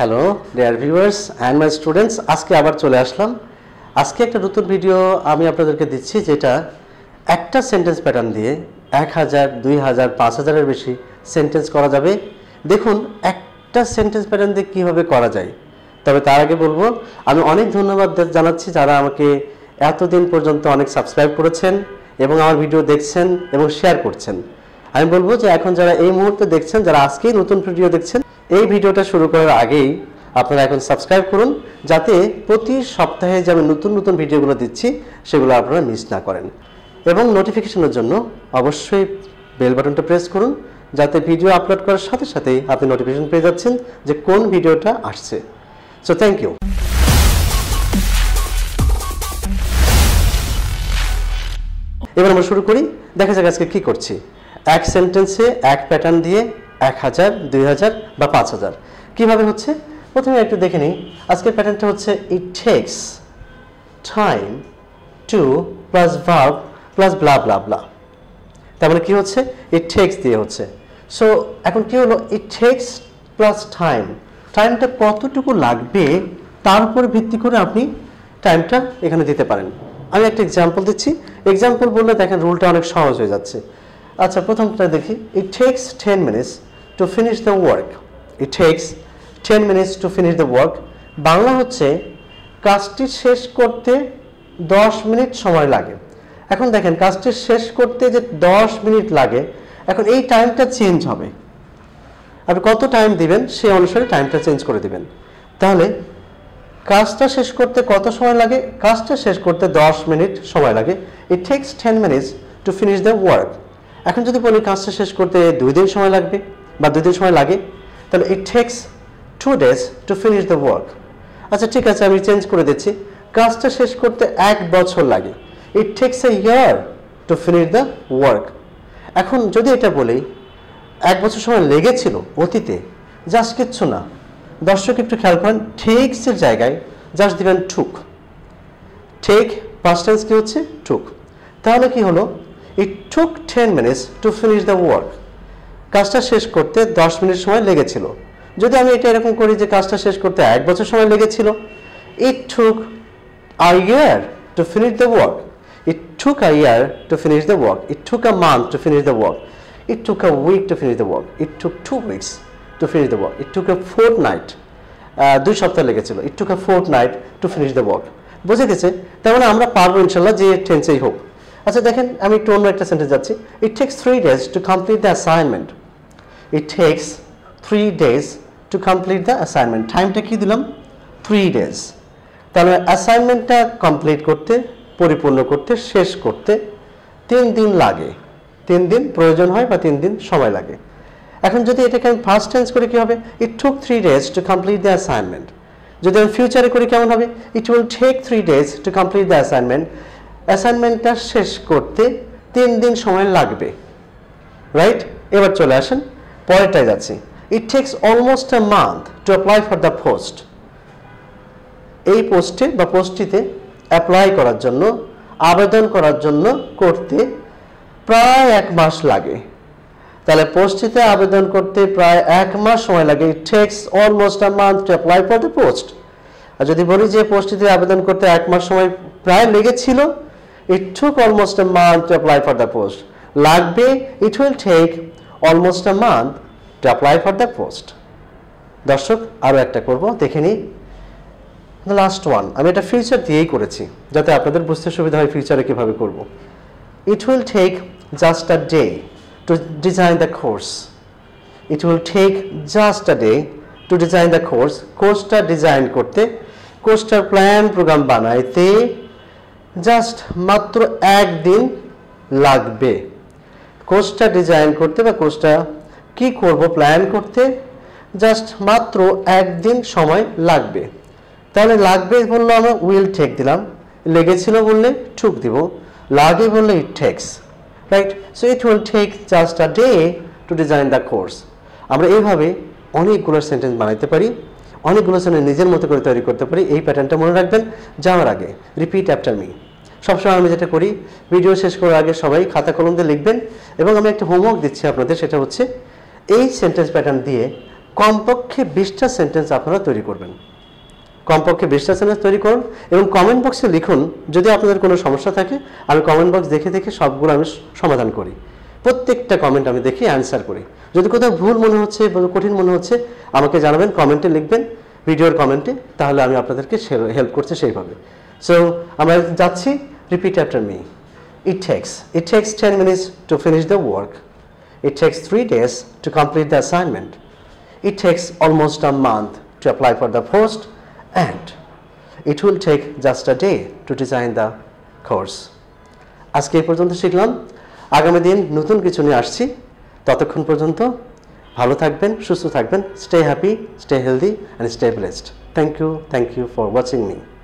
Hello dear viewers and my students আজকে আবার চলে আসলাম আজকে একটা নতুন ভিডিও আমি আপনাদেরকে দিচ্ছি যেটা একটা সেন্টেন্স প্যাটার্ন দিয়ে এক হাজার দুই হাজার পাঁচ হাজারের বেশি সেন্টেন্স করা যাবে দেখুন একটা সেন্টেন্স প্যাটার্ন দিয়ে কীভাবে করা যায় তবে তার আগে বলবো আমি অনেক ধন্যবাদ জানাচ্ছি যারা আমাকে এতদিন পর্যন্ত অনেক সাবস্ক্রাইব করেছেন এবং আমার ভিডিও দেখছেন এবং শেয়ার করছেন আমি বলবো যে এখন যারা এই মুহূর্তে দেখছেন যারা আজকেই নতুন ভিডিও দেখছেন এই ভিডিওটা শুরু করার আগেই আপনারা এখন সাবস্ক্রাইব করুন যাতে প্রতি সপ্তাহে যে আমি নতুন নতুন ভিডিওগুলো দিচ্ছি সেগুলো আপনারা মিস না করেন এবং নোটিফিকেশনের জন্য অবশ্যই বেল বাটনটা প্রেস করুন যাতে ভিডিও আপলোড করার সাথে সাথেই আপনি নোটিফিকেশন পেয়ে যাচ্ছেন যে কোন ভিডিওটা আসছে সো থ্যাংক ইউ এবার আমরা শুরু করি দেখা যাক আজকে কি করছি এক সেন্টেন্সে এক প্যাটার্ন দিয়ে এক হাজার দুই হাজার বা পাঁচ হাজার কীভাবে হচ্ছে প্রথমে একটু দেখে নিই আজকের প্যাটার্নটা হচ্ছে it takes time to plus verb plus blah blah blah তার মানে কী হচ্ছে ইট ঠেক্স দিয়ে হচ্ছে সো এখন কী হলো ইট ঠেক্স প্লাস টাইম টাইমটা কতটুকু লাগবে তার উপর ভিত্তি করে আপনি টাইমটা এখানে দিতে পারেন আমি একটা এক্সাম্পল দিচ্ছি এক্সাম্পল বললে দেখেন রুলটা অনেক সহজ হয়ে যাচ্ছে আচ্ছা প্রথমটা দেখি it takes ten minutes to finish the work it takes 10 minutes to finish the work Bangla হচ্ছে কাজটি শেষ করতে 10 মিনিট সময় লাগে এখন দেখেন কাজটি শেষ করতে যে 10 মিনিট লাগে এখন এই টাইমটা চেঞ্জ হবে আপনি কত টাইম দিবেন সে অনুসারে টাইমটা চেঞ্জ করে দিবেন তাহলে কাজটা শেষ করতে কত সময় লাগে কাজটা শেষ করতে 10 মিনিট সময় লাগে it takes ten minutes to finish the work এখন যদি বলি কাজটা শেষ করতে দুই দিন সময় লাগবে বা দুদিন সময় লাগে তাহলে it takes two days to finish the work আচ্ছা ঠিক আছে আমি চেঞ্জ করে দিচ্ছি কাজটা শেষ করতে এক বছর লাগে it takes a year to finish the work এখন যদি এটা বলি এক বছর সময় লেগেছিল অতীতে জাস্ট কিচ্ছু না দর্শক একটু খেয়াল করেন ঠেক্সের জায়গায় জাস্ট দিবেন ঠুক ঠেক পাস্ট টেন্স কি হচ্ছে ঠুক তাহলে কি হলো it took ten minutes to finish the work কাজটা শেষ করতে 10 মিনিট সময় লেগেছিল যদি আমি এটা এরকম করি যে কাজটা শেষ করতে এক বছর সময় লেগেছিল it took a year to finish the work it took a year to finish the work it took a month to finish the work it took a week to finish the work it took two weeks to finish the work it took a fortnight দুই সপ্তাহ লেগেছিল it took a fortnight to finish the work বুঝে গেছে তার মানে আমরা পারবো ইনশাল্লাহ যে টেন্সেই হোক আচ্ছা দেখেন আমি একটু অন্য একটা সেন্টেন্স যাচ্ছি it takes three days to complete the assignment it takes three days to complete the assignment টাইমটা কি দিলাম থ্রি ডেজ তাহলে অ্যাসাইনমেন্টটা কমপ্লিট করতে পরিপূর্ণ করতে শেষ করতে তিন দিন লাগে তিন দিন প্রয়োজন হয় বা তিন দিন সময় লাগে এখন যদি এটাকে আমি ফার্স্ট টেন্স করে কী হবে it took three days to complete the assignment যদি আমি ফিউচারে করি কেমন হবে it will take three days to complete the assignment অ্যাসাইনমেন্টটা শেষ করতে তিন দিন সময় লাগবে রাইট এবার চলে আসেন পরেরটাই যাচ্ছি it takes almost a month to apply for the post এই পোস্টে বা পোস্টটিতে অ্যাপ্লাই করার জন্য আবেদন করার জন্য করতে প্রায় এক মাস লাগে তাহলে পোস্টটিতে আবেদন করতে প্রায় এক মাস সময় লাগে it takes almost a month to apply for the post আর যদি বলি যে পোস্টটিতে আবেদন করতে এক মাস সময় প্রায় লেগেছিল it took almost a month to apply for the post লাগবে it will take almost a month to apply for the post দর্শক আরও একটা করব দেখে নিই লাস্ট ওয়ান আমি এটা ফিউচার দিয়েই করেছি যাতে আপনাদের বুঝতে সুবিধা হয় ফিউচারে কীভাবে করব it will take just a day to design the course it will take just a day to design the course কোর্সটা ডিজাইন করতে কোর্সটার প্ল্যান প্রোগ্রাম বানাইতে জাস্ট মাত্র একদিন লাগবে কোর্সটা ডিজাইন করতে বা কোর্সটা কি করব প্ল্যান করতে জাস্ট মাত্র একদিন সময় লাগবে তাহলে লাগবে বললে আমরা উইল ঠেক দিলাম লেগেছিল বললে ঠুক দিব লাগে বললে it takes right so it will take just a day to design the course আমরা এইভাবে অনেকগুলো সেন্টেন্স বানাইতে পারি অনেকগুলো সেন্টেন্স নিজের মতো করে তৈরি করতে পারি এই প্যাটার্নটা মনে রাখবেন যাওয়ার আগে রিপিট অ্যাপটার মি সবসময় আমি যেটা করি ভিডিও শেষ করার আগে সবাই খাতা কলম দিয়ে লিখবেন এবং আমি একটা হোমওয়ার্ক দিচ্ছি আপনাদের সেটা হচ্ছে এই সেন্টেন্স প্যাটার্ন দিয়ে কমপক্ষে বিশটা সেন্টেন্স আপনারা তৈরি করবেন কমপক্ষে বিশটা সেন্টেন্স তৈরি করুন এবং কমেন্ট বক্সে লিখুন যদি আপনাদের কোনো সমস্যা থাকে আমি কমেন্ট বক্স দেখে দেখে সবগুলো আমি সমাধান করি প্রত্যেকটা কমেন্ট আমি দেখি অ্যান্সার করি যদি কোথাও ভুল মনে হচ্ছে কঠিন মনে হচ্ছে আমাকে জানাবেন কমেন্টে লিখবেন ভিডিওর কমেন্টে তাহলে আমি আপনাদেরকে হেল্প করছি সেইভাবে সো আমরা যাচ্ছি Repeat after me. It takes. It takes 10 minutes to finish the work. It takes 3 days to complete the assignment. It takes almost a month to apply for the post and it will take just a day to design the course. আজকে এই পর্যন্ত শিখলাম আগামী দিন নতুন কিছু নিয়ে আসছি ততক্ষণ পর্যন্ত ভালো থাকবেন সুস্থ থাকবেন stay happy stay healthy and stay blessed thank you thank you for watching me